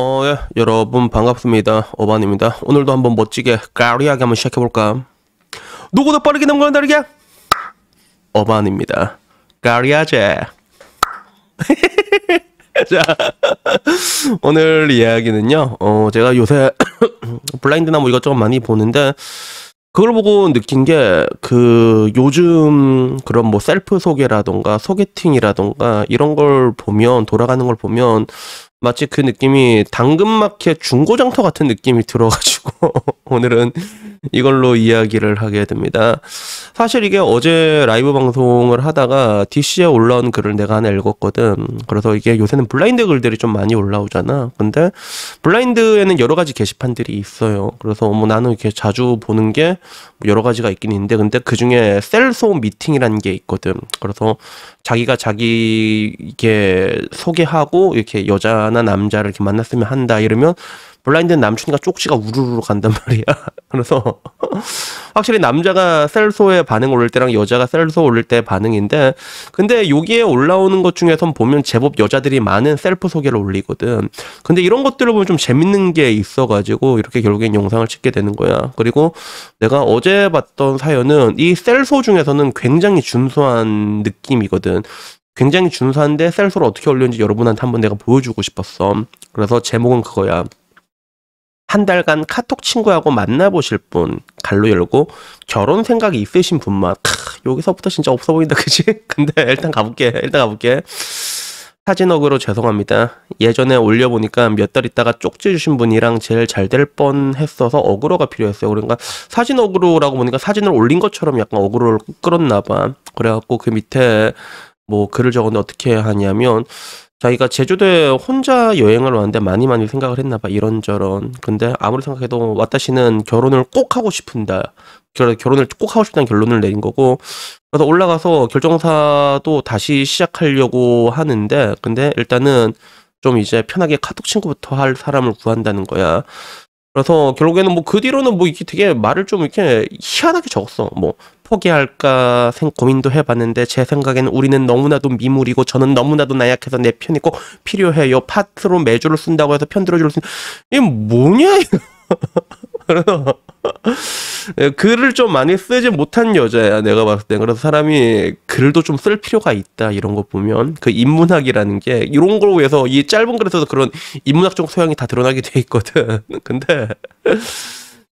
어, 예, 여러분 반갑습니다. 어반입니다 오늘도 한번 멋지게 까리하게 한번 시작해볼까? 누구도 빠르게 넘가는 어 다르게? 어반입니다까리하제 자, 오늘 이야기는요, 어, 제가 요새 블라인드나 뭐 이것저것 많이 보는데, 그걸 보고 느낀 게, 그, 요즘 그런 뭐 셀프 소개라던가 소개팅이라던가 이런 걸 보면, 돌아가는 걸 보면, 마치 그 느낌이 당근마켓 중고장터 같은 느낌이 들어가지고 오늘은 이걸로 이야기를 하게 됩니다. 사실 이게 어제 라이브 방송을 하다가 DC에 올라온 글을 내가 하나 읽었거든. 그래서 이게 요새는 블라인드 글들이 좀 많이 올라오잖아. 근데 블라인드에는 여러 가지 게시판들이 있어요. 그래서 뭐 나는 이렇게 자주 보는 게 여러 가지가 있긴 있는데 근데 그 중에 셀소 미팅이라는 게 있거든. 그래서 자기가 자기 이게 소개하고 이렇게 여자나 남자를 이렇게 만났으면 한다 이러면 블라인드는 남친과 쪽지가 우르르 간단 말이야. 그래서 확실히 남자가 셀소에 반응 올릴 때랑 여자가 셀소 올릴 때 반응인데 근데 여기에 올라오는 것 중에선 보면 제법 여자들이 많은 셀프 소개를 올리거든. 근데 이런 것들을 보면 좀 재밌는 게 있어가지고 이렇게 결국엔 영상을 찍게 되는 거야. 그리고 내가 어제 봤던 사연은 이 셀소 중에서는 굉장히 준수한 느낌이거든. 굉장히 준수한데 셀소를 어떻게 올리는지 여러분한테 한번 내가 보여주고 싶었어. 그래서 제목은 그거야. 한 달간 카톡 친구하고 만나보실 분 갈로 열고 결혼 생각이 있으신 분만 크, 여기서부터 진짜 없어 보인다 그지? 근데 일단 가볼게 일단 가볼게 사진어그로 죄송합니다 예전에 올려보니까 몇 달 있다가 쪽지 주신 분이랑 제일 잘 될 뻔했어서 어그로가 필요했어요 그러니까 사진어그로라고 보니까 사진을 올린 것처럼 약간 어그로를 끌었나 봐 그래갖고 그 밑에 뭐 글을 적었는데 어떻게 하냐면 자기가 제주도에 혼자 여행을 왔는데 많이 많이 생각을 했나 봐 이런저런 근데 아무리 생각해도 와다시는 결혼을 꼭 하고 싶은다 결혼을 꼭 하고 싶다는 결론을 내린 거고 그래서 올라가서 결정사도 다시 시작하려고 하는데 근데 일단은 좀 이제 편하게 카톡 친구부터 할 사람을 구한다는 거야 그래서 결국에는 뭐 그 뒤로는 뭐 이게 되게 말을 좀 이렇게 희한하게 적었어 뭐 포기할까 고민도 해봤는데 제 생각에는 우리는 너무나도 미물이고 저는 너무나도 나약해서 내 편이 꼭 필요해요. 파트로 매주를 쓴다고 해서 편 들어줄 수 있는 이게 뭐냐 이거. 예, 글을 좀 많이 쓰지 못한 여자야 내가 봤을 때 그래서 사람이 글도 좀 쓸 필요가 있다 이런 거 보면 그 인문학이라는 게 이런 걸로 해서 이 짧은 글에서도 그런 인문학적 소양이 다 드러나게 돼 있거든 근데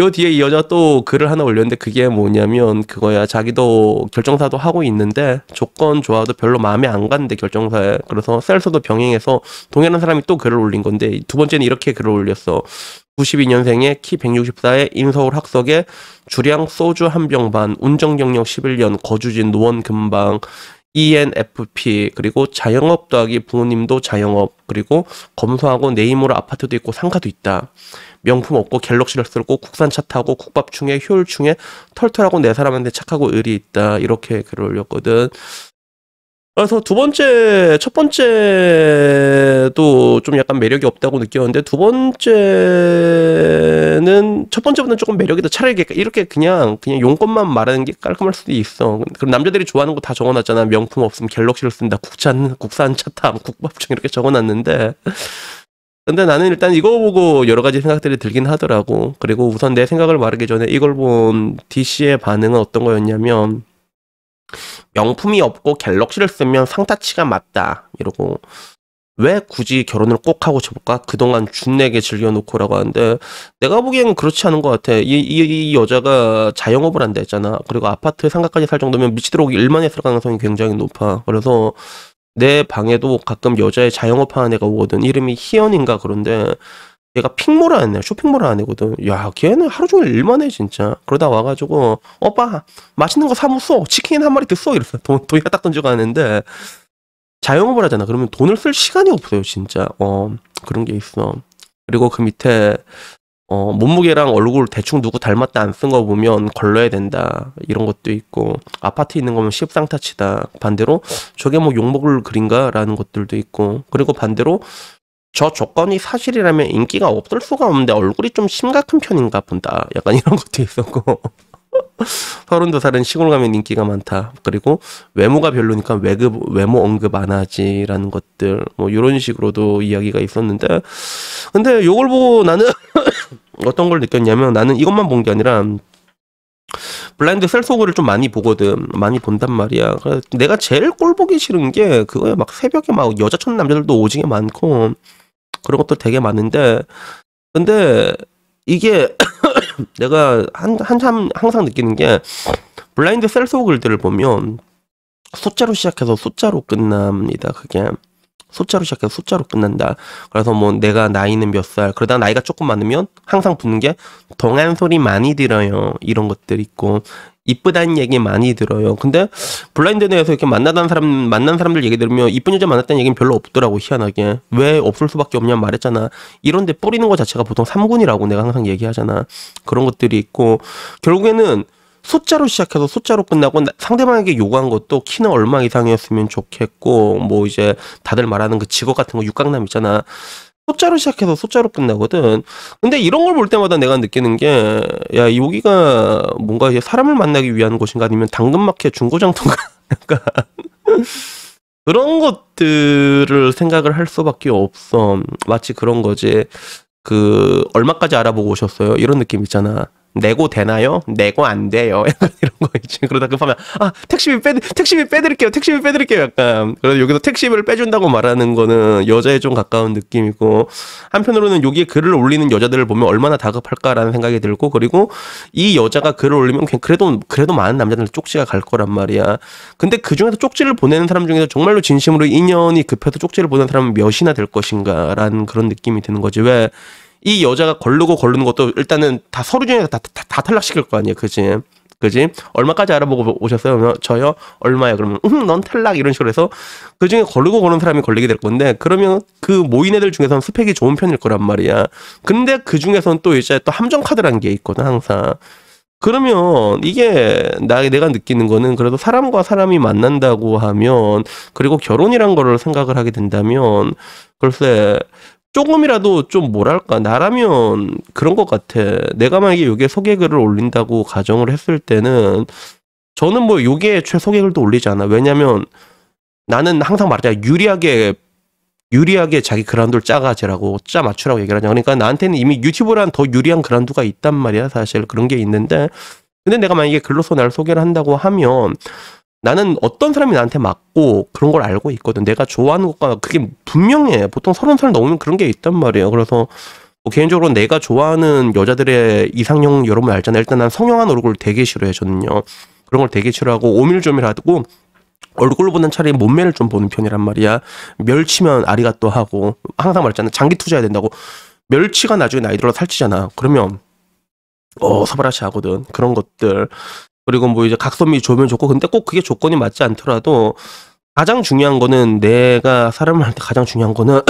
요 뒤에 이 여자 또 글을 하나 올렸는데 그게 뭐냐면 그거야 자기도 결정사도 하고 있는데 조건 좋아도 별로 마음에 안 갔는데 결정사에 그래서 셀서도 병행해서 동일한 사람이 또 글을 올린 건데 두 번째는 이렇게 글을 올렸어. 92년생에 키 164에 인서울 학석에 주량 소주 한 병 반, 운전 경력 11년, 거주지 노원 금방, ENFP 그리고 자영업 더하기 부모님도 자영업 그리고 검소하고 네이모로 아파트도 있고 상가도 있다 명품 없고 갤럭시를 쓰고 국산차 타고 국밥 중에 효율 중에 털털하고 내 사람한테 착하고 의리 있다 이렇게 글을 올렸거든 그래서 두 번째 첫 번째도 좀 약간 매력이 없다고 느꼈는데 두 번째 있는 첫 번째보다는 조금 매력이 더 차라리 이렇게 그냥 그냥 용건만 말하는 게 깔끔할 수도 있어. 그럼 남자들이 좋아하는 거 다 적어놨잖아. 명품 없으면 갤럭시를 쓴다. 국산 국산 차탐 뭐 국밥중 이렇게 적어놨는데. 근데 나는 일단 이거 보고 여러 가지 생각들이 들긴 하더라고. 그리고 우선 내 생각을 말하기 전에 이걸 본 DC의 반응은 어떤 거였냐면 명품이 없고 갤럭시를 쓰면 상타치가 맞다 이러고 왜 굳이 결혼을 꼭 하고 싶을까? 그동안 준내게 즐겨놓고라고 하는데 내가 보기에는 그렇지 않은 것 같아. 이, 이, 이 여자가 자영업을 한다 했잖아. 그리고 아파트 상가까지 살 정도면 미치도록 일만 했을 가능성이 굉장히 높아. 그래서 내 방에도 가끔 여자의 자영업하는 애가 오거든. 이름이 희연인가 그런데 얘가 핑몰 하는 애, 쇼핑몰 하는 애거든. 야, 걔는 하루 종일 일만 해, 진짜. 그러다 와가지고, 오빠, 맛있는 거사무어 치킨 한 마리 드어이랬어 돈, 돈이 딱 던져가는데, 자영업을 하잖아. 그러면 돈을 쓸 시간이 없어요, 진짜. 어, 그런 게 있어. 그리고 그 밑에, 어, 몸무게랑 얼굴 대충 누구 닮았다 안 쓴 거 보면 걸러야 된다. 이런 것도 있고, 아파트 있는 거면 십상타치다 반대로, 저게 뭐 욕먹을 그인가 라는 것들도 있고, 그리고 반대로, 저 조건이 사실이라면 인기가 없을 수가 없는데 얼굴이 좀 심각한 편인가 본다. 약간 이런 것도 있었고. 서른두살은 시골 가면 인기가 많다. 그리고 외모가 별로니까 외급, 외모 언급 안 하지라는 것들. 뭐, 이런 식으로도 이야기가 있었는데. 근데 요걸 보고 나는 어떤 걸 느꼈냐면 나는 이것만 본 게 아니라 블라인드 셀소그를 좀 많이 보거든. 많이 본단 말이야. 그래서 내가 제일 꼴 보기 싫은 게 그거야. 막 새벽에 막 여자 촌 남자들도 오지게 많고 그런 것도 되게 많은데. 근데 이게 내가 한, 한참 항상 느끼는 게 블라인드 셀소 글들을 보면 숫자로 시작해서 숫자로 끝납니다. 그게 숫자로 시작해서 숫자로 끝난다. 그래서 뭐 내가 나이는 몇 살, 그러다 나이가 조금 많으면 항상 붙는 게 동안 소리 많이 들어요. 이런 것들 있고 이쁘다는 얘기 많이 들어요. 근데 블라인드 내에서 이렇게 만나던 사람 만난 사람들 얘기 들으면 이쁜 여자 만났다는 얘기는 별로 없더라고 희한하게 왜 없을 수밖에 없냐 말했잖아. 이런데 뿌리는 거 자체가 보통 삼군이라고 내가 항상 얘기하잖아. 그런 것들이 있고 결국에는 숫자로 시작해서 숫자로 끝나고 상대방에게 요구한 것도 키는 얼마 이상이었으면 좋겠고 뭐 이제 다들 말하는 그 직업 같은 거 육각남 있잖아. 소자로 시작해서 소자로 끝나거든. 근데 이런 걸 볼 때마다 내가 느끼는 게, 야, 여기가 뭔가 사람을 만나기 위한 곳인가 아니면 당근마켓 중고장터인가? 약간. 그런 것들을 생각을 할 수밖에 없어. 마치 그런 거지. 그, 얼마까지 알아보고 오셨어요? 이런 느낌 있잖아. 내고 되나요? 내고 안 돼요. 약간 이런 거 있지. 그러다 급하면 아 택시비 빼 택시비 빼드릴게요. 택시비 빼드릴게요. 약간 그래서 여기서 택시비를 빼준다고 말하는 거는 여자에 좀 가까운 느낌이고 한편으로는 여기에 글을 올리는 여자들을 보면 얼마나 다급할까라는 생각이 들고 그리고 이 여자가 글을 올리면 그래도 그래도 많은 남자들 쪽지가 갈 거란 말이야. 근데 그 중에서 쪽지를 보내는 사람 중에서 정말로 진심으로 인연이 급해서 쪽지를 보내는 사람은 몇이나 될 것인가라는 그런 느낌이 드는 거지 왜. 이 여자가 걸르고 걸르는 것도 일단은 다 서류 중에 다, 다, 다 탈락시킬 거 아니에요. 그지? 그지? 얼마까지 알아보고 오셨어요? 그러 저요? 얼마야? 그러면, 음, 넌 탈락. 이런 식으로 해서 그 중에 걸르고 걸는 사람이 걸리게 될 건데, 그러면 그 모인 애들 중에서는 스펙이 좋은 편일 거란 말이야. 근데 그 중에서는 또 이제 또함정카드란게 있거든, 항상. 그러면 이게 나 내가 느끼는 거는 그래도 사람과 사람이 만난다고 하면 그리고 결혼이란 거를 생각을 하게 된다면 글쎄 조금이라도 좀 뭐랄까 나라면 그런 것 같아. 내가 만약에 요게 소개글을 올린다고 가정을 했을 때는 저는 뭐 요게 최소개글도 올리지 않아. 왜냐면 나는 항상 말하자 유리하게 유리하게 자기 그라운드를 짜가지라고 짜 맞추라고 얘기를 하냐. 그러니까 나한테는 이미 유튜브란 더 유리한 그라운드가 있단 말이야. 사실 그런 게 있는데 근데 내가 만약에 글로서 날 소개를 한다고 하면 나는 어떤 사람이 나한테 맞고 그런 걸 알고 있거든. 내가 좋아하는 것과 그게 분명해. 보통 서른 살 넘으면 그런 게 있단 말이에요. 그래서 뭐 개인적으로 내가 좋아하는 여자들의 이상형 여러분 알잖아요. 일단 난 성형한 얼굴 을 되게 싫어해 저는요. 그런 걸 되게 싫어하고 오밀조밀하고 얼굴 보는 차라리 몸매를 좀 보는 편이란 말이야. 멸치면 아리가또 하고 항상 말했잖아. 장기 투자해야 된다고. 멸치가 나중에 나이 들어 살찌잖아. 그러면 어, 서바라시 하거든. 그런 것들. 그리고 뭐 이제 각선미 좋으면 좋고 근데 꼭 그게 조건이 맞지 않더라도 가장 중요한 거는 내가 사람을 할 때 가장 중요한 거는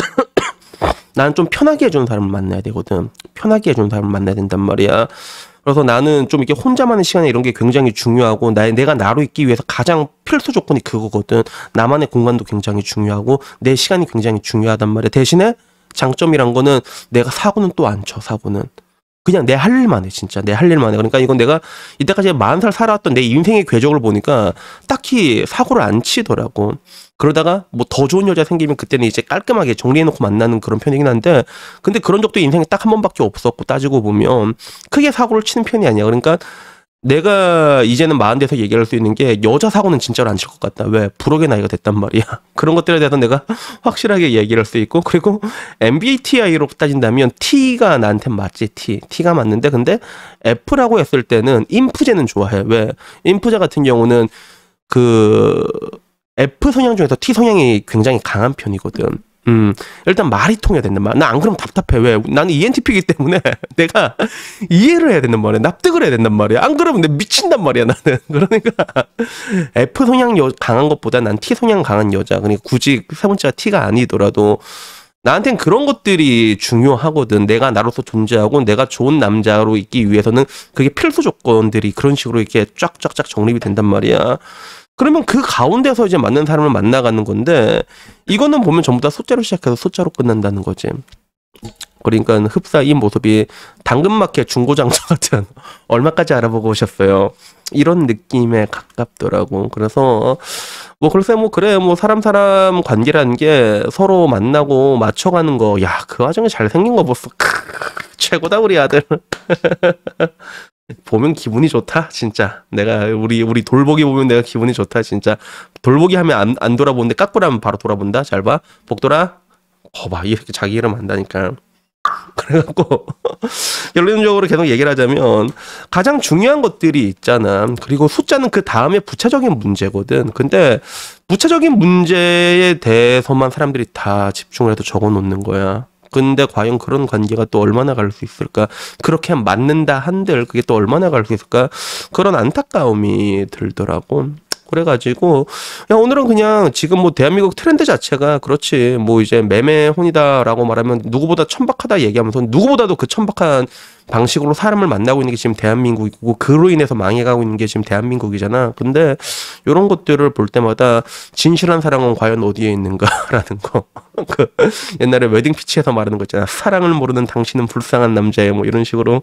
나는 좀 편하게 해주는 사람을 만나야 되거든. 편하게 해주는 사람을 만나야 된단 말이야. 그래서 나는 좀 이게 렇 혼자만의 시간에 이런 게 굉장히 중요하고 나, 내가 나로 있기 위해서 가장 필수 조건이 그거거든. 나만의 공간도 굉장히 중요하고 내 시간이 굉장히 중요하단 말이야. 대신에 장점이란 거는 내가 사고는 또 안 쳐, 사고는. 그냥 내 할 일만 해 진짜 내 할 일만 해 그러니까 이건 내가 이때까지 만살 살아왔던 내 인생의 궤적을 보니까 딱히 사고를 안 치더라고 그러다가 뭐 더 좋은 여자 생기면 그때는 이제 깔끔하게 정리해놓고 만나는 그런 편이긴 한데 근데 그런 적도 인생에 딱 한 번밖에 없었고 따지고 보면 크게 사고를 치는 편이 아니야 그러니까 내가 이제는 마흔 돼서 얘기할 수 있는 게 여자 사고는 진짜로 안 칠 것 같다. 왜? 부록의 나이가 됐단 말이야. 그런 것들에 대해서 내가 확실하게 얘기를 할 수 있고 그리고 MBTI로 따진다면 T가 나한테 맞지 T. T가 맞는데 근데 F라고 했을 때는 인프제는 좋아해. 왜? 인프제 같은 경우는 그 F 성향 중에서 T 성향이 굉장히 강한 편이거든. 음, 일단 말이 통해야 된단 말이야. 나 안 그러면 답답해. 왜? 나는 ENTP이기 때문에 내가 이해를 해야 된단 말이야. 납득을 해야 된단 말이야. 안 그러면 내 미친단 말이야, 나는. 그러니까 F 성향 여, 강한 것보다 난 T 성향 강한 여자. 그러니까 굳이 세 번째가 T가 아니더라도 나한텐 그런 것들이 중요하거든. 내가 나로서 존재하고 내가 좋은 남자로 있기 위해서는 그게 필수 조건들이 그런 식으로 이렇게 쫙쫙쫙 정립이 된단 말이야. 그러면 그 가운데서 이제 맞는 사람을 만나가는 건데 이거는 보면 전부 다 소자로 시작해서 소자로 끝난다는 거지. 그러니까 흡사 이 모습이 당근마켓 중고장터 같은 얼마까지 알아보고 오셨어요. 이런 느낌에 가깝더라고. 그래서 뭐 글쎄 뭐 그래 뭐 사람 사람 관계라는 게 서로 만나고 맞춰가는 거. 야그 와중에 잘 생긴 거 보소. 최고다 우리 아들. 보면 기분이 좋다 진짜 내가 우리 우리 돌보기 보면 내가 기분이 좋다 진짜 돌보기 하면 안, 안 돌아보는데 깎꾸라면 바로 돌아본다 잘 봐 복돌아 거봐 이렇게 자기 이름 한다니까 그래갖고 결론적으로 계속 얘기를 하자면 가장 중요한 것들이 있잖아. 그리고 숫자는 그 다음에 부차적인 문제거든. 근데 부차적인 문제에 대해서만 사람들이 다 집중을 해서 적어놓는 거야. 근데 과연 그런 관계가 또 얼마나 갈 수 있을까? 그렇게 맞는다 한들 그게 또 얼마나 갈 수 있을까? 그런 안타까움이 들더라고. 그래가지고 야 오늘은 그냥 지금 뭐 대한민국 트렌드 자체가 그렇지 뭐 이제 매매혼이다라고 말하면 누구보다 천박하다 얘기하면서 누구보다도 그 천박한 방식으로 사람을 만나고 있는 게 지금 대한민국이고 그로 인해서 망해가고 있는 게 지금 대한민국이잖아. 근데 이런 것들을 볼 때마다 진실한 사랑은 과연 어디에 있는가라는 거. 그 옛날에 웨딩 피치에서 말하는 거 있잖아. 사랑을 모르는 당신은 불쌍한 남자예요. 뭐 이런 식으로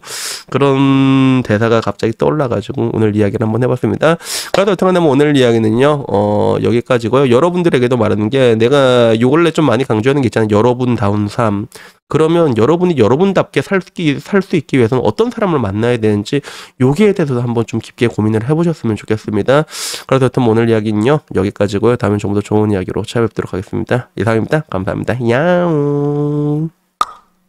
그런 대사가 갑자기 떠올라가지고 오늘 이야기를 한번 해봤습니다. 그래도 어떻게나 면 뭐 오늘 이야기는요. 어 여기까지고요. 여러분들에게도 말하는 게 내가 요 근래 좀 많이 강조하는 게 있잖아요. 여러분다운 삶. 그러면 여러분이 여러분답게 살수 살수 있기 위해서는 어떤 사람을 만나야 되는지 여기에 대해서도 한번 좀 깊게 고민을 해보셨으면 좋겠습니다. 그래서 여튼 오늘 이야기는요 여기까지고요. 다음에좀 더 좋은 이야기로 찾아뵙도록 하겠습니다. 이상입니다. 감사합니다. 야옹.